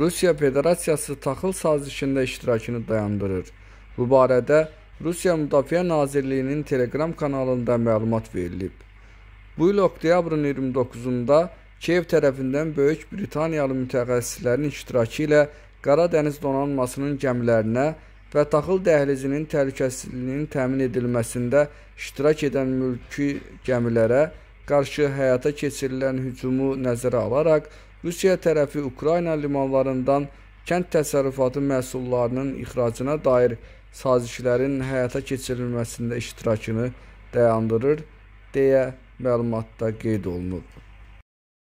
Rusiya Federasiyası taxıl sazişində iştirakını dayandırır. Bu barədə Rusiya Müdafiə Nazirliyinin Telegram kanalında məlumat verilib. Bu il oktyabrın 29-da Kiyev tərəfindən Böyük Britaniyalı mütəxəssislərin iştirakı ilə Qara Dəniz donanmasının gəmilərinə və taxıl dəhlizinin təhlükəsizliyinin təmin edilməsində iştirak edən mülki gəmilərə qarşı həyata keçirilən hücumu nəzərə alaraq Rusiya tərəfi Ukrayna limanlarından kənd təsərrüfatı məhsullarının ixracına dair sazişlərin həyata keçirilməsində iştirakını dayandırır deyə məlumatda qeyd olunub.